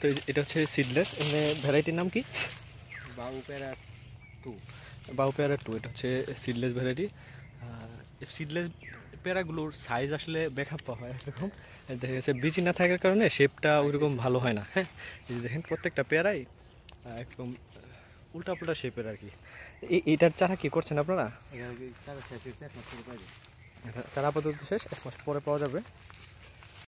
তো এটা হচ্ছে সিডলেস এখানে ভ্যারাইটির নাম কি বাউ প্যারা টু বাউ প্যারা টু এটা হচ্ছে সিডলেস ভ্যারাইটি সিডলেস পেয়ারাগুলোর সাইজ আসলে ব্যাকআপ পাওয়া হয় এরকম দেখা গেছে বিচি না থাকার কারণে শেপটা ওইরকম ভালো হয় না হ্যাঁ দেখেন প্রত্যেকটা পেয়ারাই একদম উল্টাপুল্টা শেপের আর কি এটার চারা কি করছেন আপনারা চারা আপাতত শেষ এক মাস পরে পাওয়া যাবে